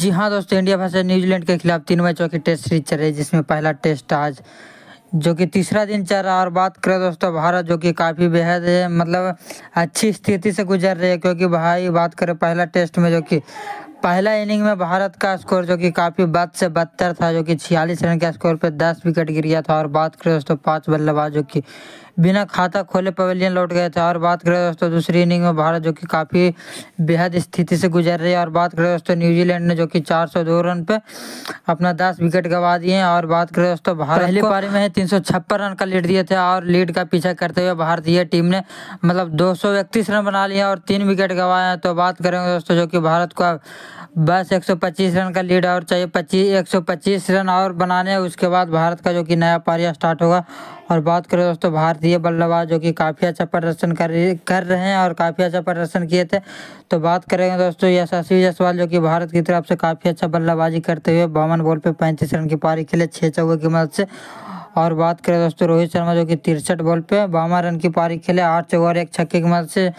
जी हाँ दोस्तों इंडिया भाषा न्यूजीलैंड के खिलाफ तीन मैचों की टेस्ट सीरीज चल रही है जिसमें पहला टेस्ट आज जो कि तीसरा दिन चल रहा है और बात करें दोस्तों भारत जो कि काफ़ी बेहद मतलब अच्छी स्थिति से गुजर रही है क्योंकि भाई बात करें पहला टेस्ट में जो कि पहला इनिंग में भारत का स्कोर जो कि काफ़ी बद से बदतर था जो कि छियालीस रन के स्कोर पर दस विकेट गिर गया था और बात करें दोस्तों पाँच बल्लेबाज जो कि बिना खाता खोले पवेलियन लौट गया था और बात करें दोस्तों दूसरी इनिंग में भारत जो कि काफ़ी बेहद स्थिति से गुजर रही है और बात करें दोस्तों न्यूजीलैंड ने जो कि चार सौ दो रन पे अपना दस विकेट गवा दिए हैं और बात करें दोस्तों भारत पहली पारी में तीन सौ छप्पन रन का लीड दिए थे और लीड का पीछा करते हुए भारतीय टीम ने मतलब दो सौ इकतीस रन बना लिए और तीन विकेट गंवाए हैं तो बात करेंगे दोस्तों जो कि भारत को बस एक सौ पच्चीस रन का लीड और चाहिए पच्चीस एक सौ पच्चीस रन और बनाने उसके बाद भारत का जो कि नया पारिया स्टार्ट होगा और बात करें दोस्तों भारतीय बल्लेबाज जो कि काफ़ी अच्छा प्रदर्शन कर कर रहे हैं और काफ़ी अच्छा प्रदर्शन किए थे तो बात करेंगे दोस्तों यशस्वी जायसवाल जो कि भारत की तरफ से काफ़ी अच्छा बल्लेबाजी करते हुए बावन बॉल पर पैंतीस रन की पारी खेले छः चौके की मदद से और बात करें दोस्तों रोहित शर्मा जो कि तिरसठ बॉल पे बावन रन की पारी खेले आठ चौके और एक छक्के की मदद से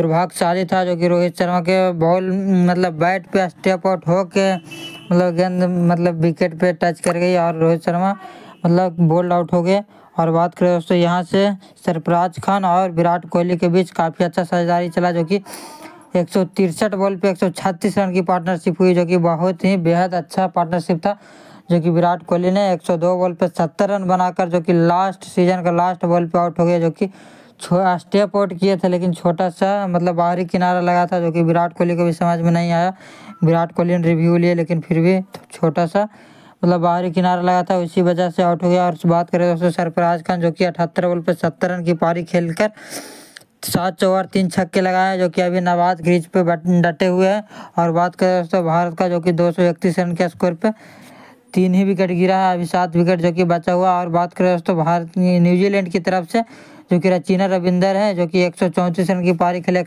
दुर्भाग्यशाली था जो कि रोहित शर्मा के बॉल मतलब बैट पे स्टेप आउट होके मतलब गेंद मतलब विकेट पे टच कर गई और रोहित शर्मा मतलब बोल्ड आउट हो गए और बात करें दोस्तों यहाँ से सरफराज खान और विराट कोहली के बीच काफ़ी अच्छा साझेदारी चला जो कि एक सौ तिरसठ बॉल पे एक रन की पार्टनरशिप हुई जो कि बहुत ही बेहद अच्छा पार्टनरशिप था जो कि विराट कोहली ने 102 बॉल पे 70 रन बनाकर जो कि लास्ट सीजन का लास्ट बॉल पे आउट हो गया जो कि स्टेप आउट किए थे लेकिन छोटा सा मतलब बाहरी किनारा लगा था जो कि विराट कोहली को भी समझ में नहीं आया विराट कोहली ने रिव्यू लिए लेकिन फिर भी छोटा सा मतलब बाहरी किनारा लगा था उसी वजह से आउट हो गया और बात करें दोस्तों सरफराज खान जो कि अठहत्तर ओवर पर सत्तर रन की पारी खेलकर सात चौवर तीन छक्के लगाए जो कि अभी नवाज ग्रीज पे डटे हुए हैं और बात करें दोस्तों भारत का जो कि दो रन के स्कोर पर तीन ही विकेट गिरा है अभी सात विकेट जो कि बचा हुआ और बात करें दोस्तों भारत न्यूजीलैंड की तरफ से जो कि रचिना रविंदर है जो कि एक रन की पारी खेले एक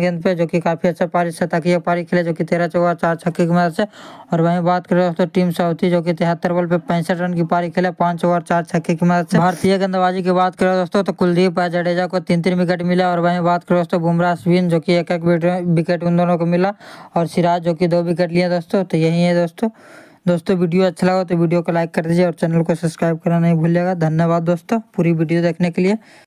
गेंद पे जो कि काफ़ी अच्छा पारी शतकीय पारी खेले जो कि तेरह चौवा चार छक्के की मदद से और वहीं बात करें दोस्तों टीम साउथी जो कि तिहत्तर बॉल पे पैंसठ रन की पारी खेले पाँच ओवर चार छक्के की मदद से भारतीय गेंदबाजी की बात करें दोस्तों तो कुलदीप जडेजा को तीन तीन विकेट मिला और वहीं बात करें दोस्तों बुमराह स्विन जो कि एक एक विकेट उन दोनों को मिला और सिराज जो कि दो विकेट लिया दोस्तों तो यही है दोस्तों दोस्तों वीडियो अच्छा लगा तो वीडियो को लाइक कर दीजिए और चैनल को सब्सक्राइब करना नहीं भूलिएगा धन्यवाद दोस्तों पूरी वीडियो देखने के लिए